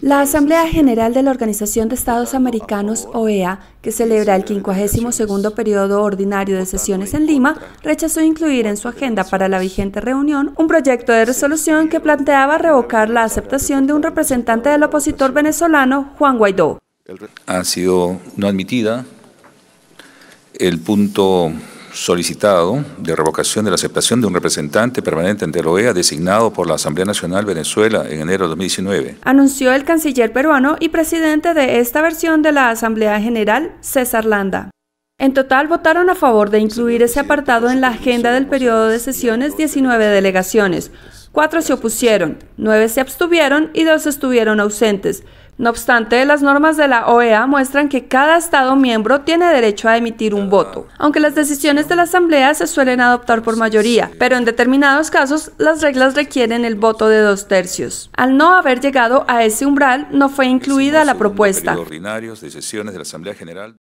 La Asamblea General de la Organización de Estados Americanos, OEA, que celebra el 52 periodo ordinario de sesiones en Lima, rechazó incluir en su agenda para la vigente reunión un proyecto de resolución que planteaba revocar la aceptación de un representante del opositor venezolano, Juan Guaidó. Ha sido no admitida. El punto solicitado de revocación de la aceptación de un representante permanente ante la OEA designado por la Asamblea Nacional Venezuela en enero de 2019. Anunció el canciller peruano y presidente de esta versión de la Asamblea General, César Landa. En total votaron a favor de incluir ese apartado en la agenda del periodo de sesiones 19 delegaciones, Cuatro se opusieron, nueve se abstuvieron y dos estuvieron ausentes. No obstante, las normas de la OEA muestran que cada Estado miembro tiene derecho a emitir un voto, aunque las decisiones de la Asamblea se suelen adoptar por mayoría, pero en determinados casos las reglas requieren el voto de dos tercios. Al no haber llegado a ese umbral, no fue incluida la propuesta.